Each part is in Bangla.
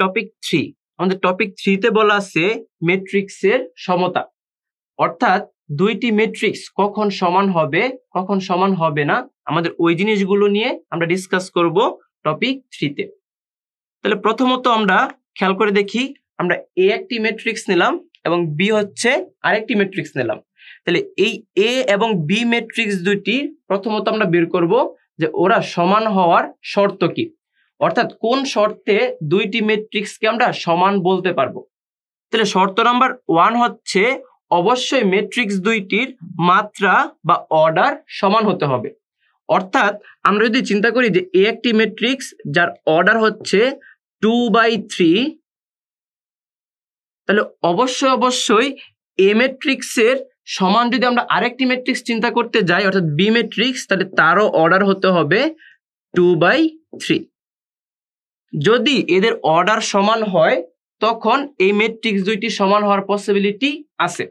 টপিক থ্রি আমাদের টপিক থ্রিতে বলা আছে মেট্রিক্সের সমতা অর্থাৎ দুইটি মেট্রিক্স কখন সমান হবে কখন সমান হবে না আমাদের ওই জিনিসগুলো নিয়ে আমরা ডিসকাস করব টপিক থ্রিতে তাহলে প্রথমত আমরা খেয়াল করে দেখি আমরা এ একটি মেট্রিক্স নিলাম এবং বি হচ্ছে আরেকটি মেট্রিক্স নিলাম তাহলে এই এ এবং বি মেট্রিক্স দুইটি প্রথমত আমরা বের করব যে ওরা সমান হওয়ার শর্ত কি অর্থাৎ কোন শর্তে দুইটি মেট্রিক্সকে আমরা সমান বলতে পারবো তাহলে শর্ত নাম্বার ওয়ান হচ্ছে অবশ্যই মেট্রিক্স দুইটির মাত্রা বা অর্ডার সমান হতে হবে অর্থাৎ আমরা যদি চিন্তা করি যে এ একটি মেট্রিক্স যার অর্ডার হচ্ছে টু বাই থ্রি তাহলে অবশ্যই অবশ্যই এ মেট্রিক্সের সমান যদি আমরা আরেকটি ম্যাট্রিক্স চিন্তা করতে যাই অর্থাৎ বি ম্যাট্রিক্স তাহলে তারও অর্ডার হতে হবে টু বাই থ্রি যদি এদের অর্ডার সমান হয় তখন এই ম্যাট্রিক্স দুইটি সমান হওয়ার পসিবিলিটি আছে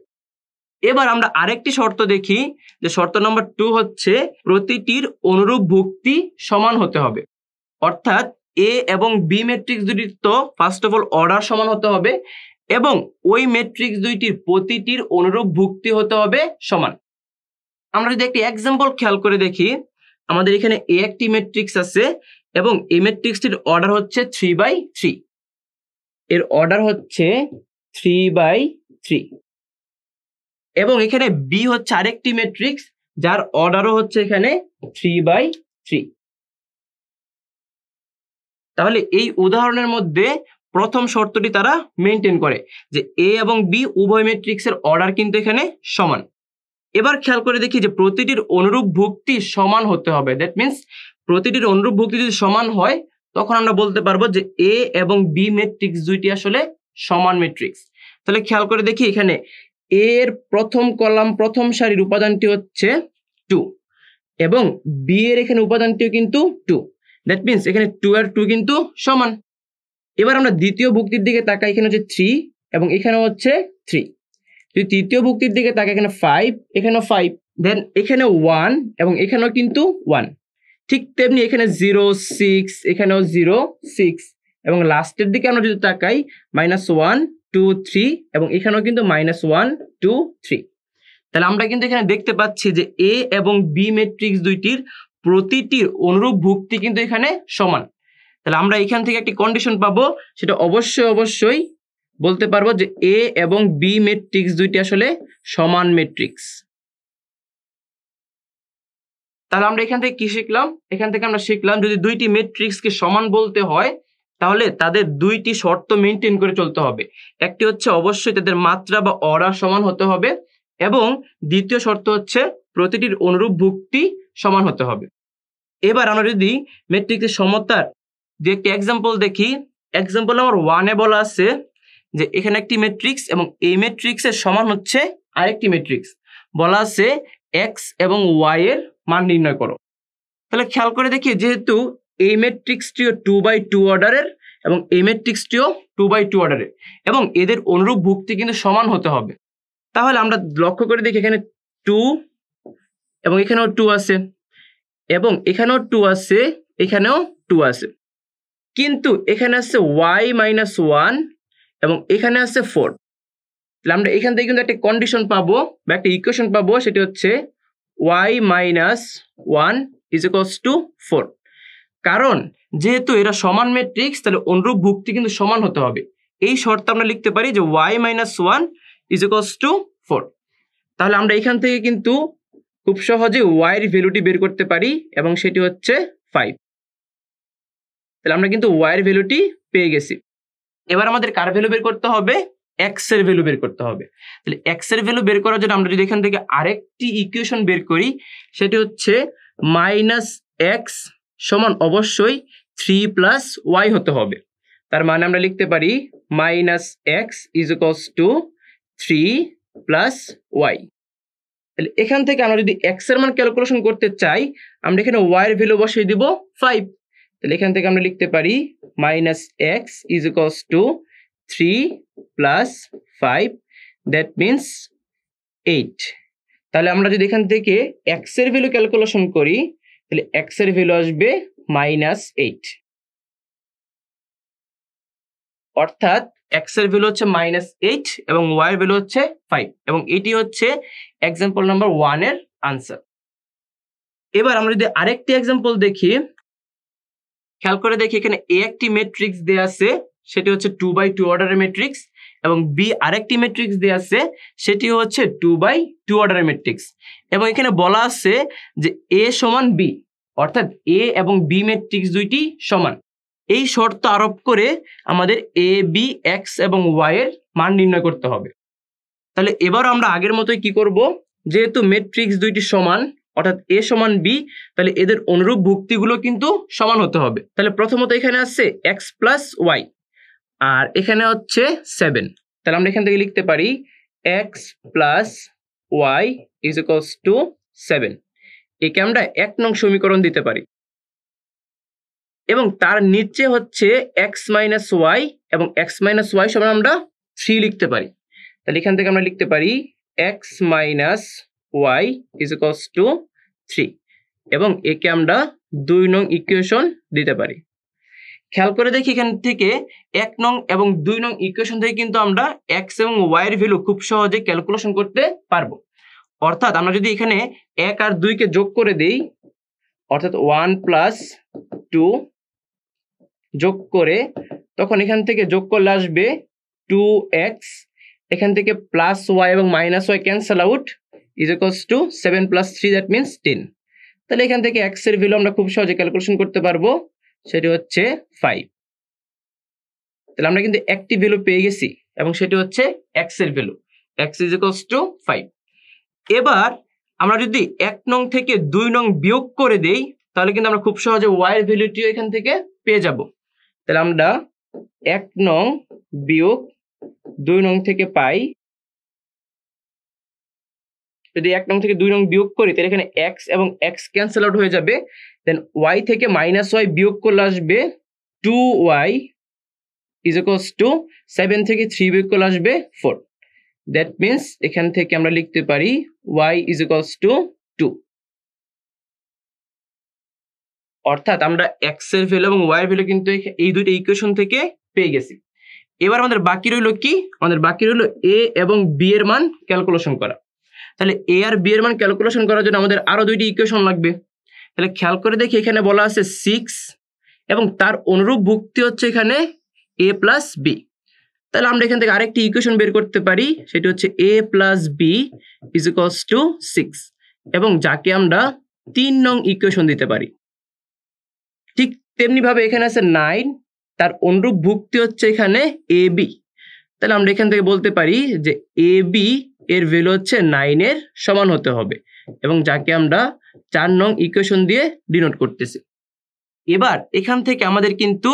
এবার আমরা আরেকটি শর্ত দেখি যে শর্ত নম্বর টু হচ্ছে প্রতিটির অনুরূপ ভুক্তি সমান হতে হবে অর্থাৎ এ এবং বি ম্যাট্রিক্স দুটির তো ফার্স্ট অফ অল অর্ডার সমান হতে হবে এবং ওই ম্যাট্রিক্স দুইটির প্রতিটির অনুরূপ ভুক্তি হতে হবে সমান আমরা যদি একটি এক্সাম্পল খেয়াল করে দেখি আমাদের এখানে এ একটি ম্যাট্রিক্স আছে এবং এ ম্যাট্রিক্সটির অর্ডার হচ্ছে থ্রি বাই থ্রি এর অর্ডার হচ্ছে থ্রি বাই থ্রি এবং এখানে বি হচ্ছে আরেকটি ম্যাট্রিক্স যার অর্ডারও হচ্ছে এখানে থ্রি বাই থ্রি তাহলে এই উদাহরণের মধ্যে প্রথম শর্তটি তারা মেনটেন করে যে এ এবং বি উভয় ম্যাট্রিক্সের অর্ডার কিন্তু এখানে সমান এবার খেয়াল করে দেখি যে প্রতিটির অনুরূপ ভুক্তি সমান হতে হবে দ্যাট মিনস প্রতিটির অনুরূপ ভুক্তি যদি সমান হয় তখন আমরা বলতে পারবো যে এ এবং বি ম্যাট্রিক্স দুইটি আসলে সমান ম্যাট্রিক্স তাহলে খেয়াল করে দেখি এখানে এর প্রথম কলাম প্রথম সারির উপাদানটি হচ্ছে টু এবং বি এর এখানে উপাদানটিও কিন্তু টু দ্যাট মিনস এখানে টু আর টু কিন্তু সমান এবার আমরা দ্বিতীয় ভুক্তির দিকে তাকাই এখানে হচ্ছে থ্রি এবং এখানে হচ্ছে থ্রি যদি তৃতীয় ভুক্তির দিকে তাকাই এখানে ফাইভ এখানেও ফাইভ দেন এখানে ওয়ান এবং এখানেও কিন্তু ওয়ান ঠিক তেমনি এখানে জিরো সিক্স এখানেও জিরো সিক্স এবং লাস্টের দিকে আমরা যদি তাকাই মাইনাস ওয়ান টু থ্রি এবং এখানেও কিন্তু মাইনাস ওয়ান টু থ্রি তাহলে আমরা কিন্তু এখানে দেখতে পাচ্ছি যে এ এবং বি ম্যাট্রিক্স দুইটির প্রতিটির অনুরূপ ভুক্তি কিন্তু এখানে সমান তাহলে আমরা এখান থেকে একটি কন্ডিশন পাবো সেটা অবশ্যই অবশ্যই বলতে পারবো যে এ এবং বি মেট্রিক্স দুইটি আসলে সমান মেট্রিক্স তাহলে আমরা এখান থেকে কি শিখলাম এখান থেকে আমরা শিখলাম যদি দুইটি মেট্রিক্সকে সমান বলতে হয় তাহলে তাদের দুইটি শর্ত মেনটেন করে চলতে হবে একটি হচ্ছে অবশ্যই তাদের মাত্রা বা অরা সমান হতে হবে এবং দ্বিতীয় শর্ত হচ্ছে প্রতিটির অনুরূপ ভুক্তি সমান হতে হবে এবার আমরা যদি মেট্রিক্সের সমতার দু একটি এক্সাম্পল দেখি এক্সাম্পল আমার ওয়ানে বলা আছে যে এখানে একটি ম্যাট্রিক্স এবং এই ম্যাট্রিক্সের সমান হচ্ছে আরেকটি ম্যাট্রিক্স বলা আছে এক্স এবং ওয়াই এর মান নির্ণয় করো তাহলে খেয়াল করে দেখি যেহেতু এই ম্যাট্রিক্সটিও টু বাই টু অর্ডারের এবং এই ম্যাট্রিক্সটিও টু বাই টু অর্ডারের এবং এদের অনুরূপ ভুক্তি কিন্তু সমান হতে হবে তাহলে আমরা লক্ষ্য করে দেখি এখানে টু এবং এখানেও টু আছে এবং এখানেও টু আছে এখানেও টু আছে কিন্তু এখানে আসছে ওয়াই মাইনাস ওয়ান এবং এখানে আসছে ফোর তাহলে আমরা এখান থেকে কিন্তু একটা কন্ডিশন পাবো বা একটা ইকুয়েশন পাবো সেটি হচ্ছে y minus one is equals to four কারণ যেহেতু এরা সমান ম্যাট্রিক্স তাহলে অনুরূপ ভুক্তি কিন্তু সমান হতে হবে এই শর্ত আমরা লিখতে পারি যে y minus one is equals to four তাহলে আমরা এখান থেকে কিন্তু খুব সহজে ওয়াইয়ের ভ্যালুটি বের করতে পারি এবং সেটি হচ্ছে ফাইভ তাহলে আমরা কিন্তু ওয়াই এর ভ্যালুটি পেয়ে গেছি এবার আমাদের কার ভ্যালু বের করতে হবে এক্স এর ভ্যালু বের করতে হবে তাহলে এক্স এর ভ্যালু বের করার জন্য আমরা যদি এখান থেকে আরেকটি ইকুয়েশন বের করি সেটি হচ্ছে মাইনাস এক্স সমান অবশ্যই থ্রি প্লাস ওয়াই হতে হবে তার মানে আমরা লিখতে পারি minus x is equals to three plus y তাহলে এখান থেকে আমরা যদি এক্স এর মান ক্যালকুলেশন করতে চাই আমরা এখানে ওয়াই এর ভ্যালু বসিয়ে দিব ফাইভ তাহলে এখান থেকে আমরা লিখতে পারি minus x is equals to three plus five that means eight তাহলে আমরা যদি এখান থেকে এক্স এর ভ্যালু ক্যালকুলেশন করি তাহলে এক্স এর ভ্যালু আসবে মাইনাস এইট অর্থাৎ এক্স এর ভ্যালু হচ্ছে মাইনাস এইট এবং ওয়াই এর ভ্যালু হচ্ছে ফাইভ এবং এটি হচ্ছে এক্সাম্পল নাম্বার ওয়ান এর আনসার এবার আমরা যদি আরেকটি এক্সাম্পল দেখি খেয়াল করে দেখি এখানে এ একটি ম্যাট্রিক্স দেওয়া আছে সেটি হচ্ছে টু বাই টু অর্ডারের ম্যাট্রিক্স এবং বি আরেকটি ম্যাট্রিক্স দেওয়া আছে সেটি হচ্ছে টু বাই টু অর্ডারের ম্যাট্রিক্স এবং এখানে বলা আছে যে এ সমান বি অর্থাৎ এ এবং বি ম্যাট্রিক্স দুইটি সমান এই শর্ত আরোপ করে আমাদের এ বি এক্স এবং ওয়াই এর মান নির্ণয় করতে হবে তাহলে এবার আমরা আগের মতোই কি করব যেহেতু ম্যাট্রিক্স দুইটি সমান অর্থাৎ এ সমান বি তাহলে এদের অনুরূপ ভুক্তিগুলো কিন্তু সমান হতে হবে তাহলে প্রথমত এখানে আসছে এক্স প্লাস ওয়াই আর এখানে হচ্ছে সেভেন তাহলে আমরা এখান থেকে লিখতে পারি x plus y is equals to seven একে আমরা এক নং সমীকরণ দিতে পারি এবং তার নিচে হচ্ছে এক্স মাইনাস ওয়াই এবং এক্স মাইনাস ওয়াই সমান আমরা থ্রি লিখতে পারি তাহলে এখান থেকে আমরা লিখতে পারি x minus y is equals to three এবং একে আমরা দুই নং ইকুয়েশন দিতে পারি খেয়াল করে দেখি এখান থেকে এক নং এবং দুই নং ইকুয়েশন থেকে কিন্তু আমরা এক্স এবং এর ভ্যালু খুব সহজে ক্যালকুলেশন করতে পারবো অর্থাৎ আমরা যদি এখানে এক আর দুইকে যোগ করে দেই অর্থাৎ ওয়ান প্লাস টু যোগ করে তখন এখান থেকে যোগ করলে আসবে টু এক্স এখান থেকে প্লাস ওয়াই এবং minus y cancel out is equals to seven plus three that means ten তাহলে এখান থেকে এক্স এর ভ্যালু আমরা খুব সহজে ক্যালকুলেশন করতে পারবো সেটি হচ্ছে ফাইভ তাহলে আমরা কিন্তু একটি ভ্যালু পেয়ে গেছি এবং সেটি হচ্ছে এক্স এর value x is equals to five এবার আমরা যদি এক নং থেকে দুই নং বিয়োগ করে দেই তাহলে কিন্তু আমরা খুব সহজে ওয়াইয়ের ভ্যালুটিও এখান থেকে পেয়ে যাব তাহলে আমরা এক নং বিয়োগ দুই নং থেকে পাই যদি এক নং থেকে দুই নং বিয়োগ করি তাহলে এখানে এক্স এবং এক্স ক্যান্সেল আউট হয়ে যাবে দেন ওয়াই থেকে মাইনাস ওয়াই বিয়োগ করলে আসবে two y is equals to seven থেকে থ্রি বিয়োগ করলে আসবে ফোর দ্যাট মিনস এখান থেকে আমরা লিখতে পারি y is equals to two অর্থাৎ আমরা এক্স এর ভ্যালু এবং ওয়াই এর ভ্যালু কিন্তু এই দুইটা ইকুয়েশন থেকে পেয়ে গেছি এবার আমাদের বাকি রইল কি আমাদের বাকি রইল এ এবং বি এর মান ক্যালকুলেশন করা তাহলে এ আর বি এর মান ক্যালকুলেশন করার জন্য আমাদের আরও দুইটি ইকুয়েশন লাগবে তাহলে খেয়াল করে দেখি এখানে বলা আছে সিক্স এবং তার অনুরূপ ভুক্তি হচ্ছে এখানে এ প্লাস বি তাহলে আমরা এখান থেকে আরেকটি ইকুয়েশন বের করতে পারি সেটি হচ্ছে a plus b is to six এবং যাকে আমরা তিন নং ইকুয়েশন দিতে পারি ঠিক তেমনিভাবে এখানে আছে নাইন তার অনুরূপ ভুক্তি হচ্ছে এখানে এ বি তাহলে আমরা এখান থেকে বলতে পারি যে এ বি এর ভ্যালু হচ্ছে নাইনের সমান হতে হবে এবং যাকে আমরা চার নং ইকুয়েশন দিয়ে ডিনোট করতেছি এবার এখান থেকে আমাদের কিন্তু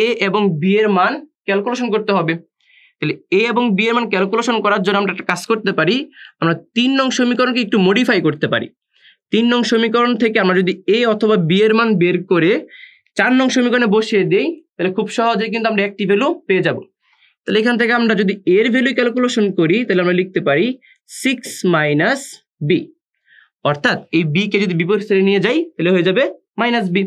এ এবং বি এর মান ক্যালকুলেশন করতে হবে তাহলে এ এবং বি এর মান ক্যালকুলেশন করার জন্য আমরা একটা কাজ করতে পারি আমরা তিন নং সমীকরণকে একটু মডিফাই করতে পারি তিন নং সমীকরণ থেকে আমরা যদি এ অথবা বি এর মান বের করে চার নং সমীকরণে বসিয়ে দিই তাহলে খুব সহজে কিন্তু আমরা একটি ভ্যালু পেয়ে যাবো তাহলে এখান থেকে আমরা যদি এর ভ্যালু ক্যালকুলেশন করি তাহলে আমরা লিখতে পারি সিক্স মাইনাস বি অর্থাৎ এই বি কে যদি বিপরীত শ্রেণী নিয়ে যাই তাহলে হয়ে যাবে মাইনাস বি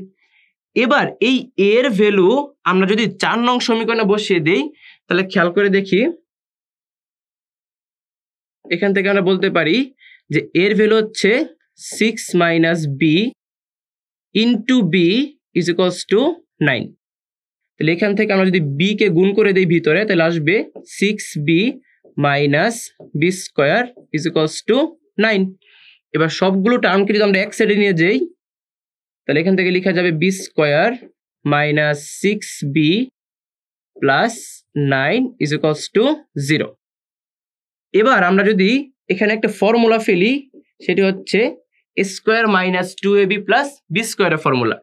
এবার এই এর ভ্যালু আমরা যদি চার নং সমীকরণে বসিয়ে দেই তাহলে খেয়াল করে দেখি এখান থেকে আমরা বলতে পারি যে এর ভ্যালু হচ্ছে six minus b into b is to nine তাহলে এখান থেকে আমরা যদি বি কে গুণ করে দিই ভিতরে তাহলে আসবে six b minus b square is equals to nine এবার সবগুলো টার্মকে যদি আমরা এক সাইডে নিয়ে যাই তাহলে এখান থেকে লেখা যাবে b square minus six b plus nine is equals to zero এবার আমরা যদি এখানে একটা ফর্মুলা ফেলি সেটি হচ্ছে square minus two A B plus b স্কোয়ারের ফর্মুলা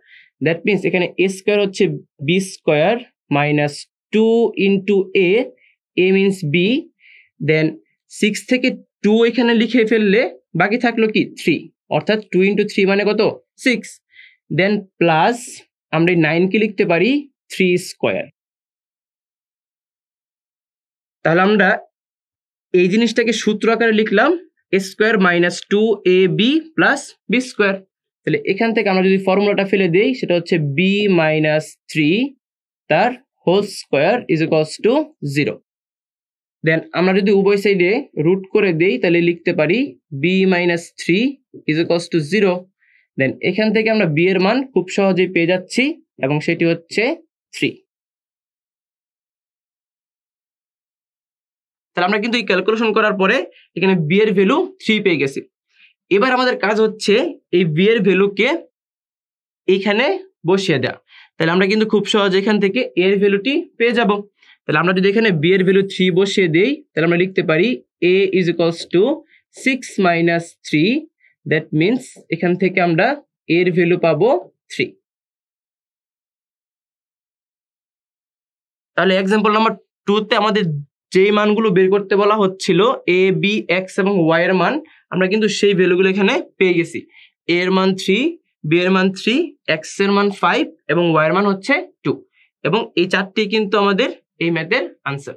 দ্যাট মিনস এখানে এ স্কোয়ার হচ্ছে b square minus two into a a means b then six থেকে টু এখানে লিখে ফেললে বাকি থাকলো কি থ্রি অর্থাৎ টু ইন্টু থ্রি মানে কত সিক্স দেন প্লাস আমরা এই নাইনকে লিখতে পারি থ্রি স্কোয়ার তাহলে আমরা এই জিনিসটাকে সূত্র আকারে লিখলাম A square minus two A B plus B square তাহলে এখান থেকে আমরা যদি ফর্মুলাটা ফেলে দিই সেটা হচ্ছে বি মাইনাস থ্রি তার whole square is equals to zero then আমরা যদি উভয় সাইডে রুট করে দিই তাহলে লিখতে পারি B minus three is equals to zero then এখান থেকে আমরা বি এর মান খুব সহজেই পেয়ে যাচ্ছি এবং সেটি হচ্ছে থ্রি তাহলে আমরা কিন্তু এই ক্যালকুলেশন করার পরে এখানে বি এর ভ্যালু থ্রি পেয়ে গেছি এবার আমাদের কাজ হচ্ছে এই বি এর ভ্যালুকে এইখানে বসিয়ে দেওয়া তাহলে আমরা কিন্তু খুব সহজ এখান থেকে এর ভ্যালুটি পেয়ে যাব তাহলে আমরা যদি এখানে বি এর ভ্যালু থ্রি বসিয়ে দিই তাহলে আমরা লিখতে পারি A is equals to six minus three that means এখান থেকে আমরা এর ভ্যালু পাবো থ্রি তাহলে এক্সাম্পল নাম্বার টুতে আমাদের যেই মানগুলো বের করতে বলা হচ্ছিল এ বি এক্স এবং ওয়াই এর মান আমরা কিন্তু সেই ভ্যালুগুলো এখানে পেয়ে গেছি এ এর মান থ্রি বি এর মান থ্রি এক্স এর মান ফাইভ এবং ওয়াই এর মান হচ্ছে টু এবং এই চারটি কিন্তু আমাদের এই ম্যাথের আনসার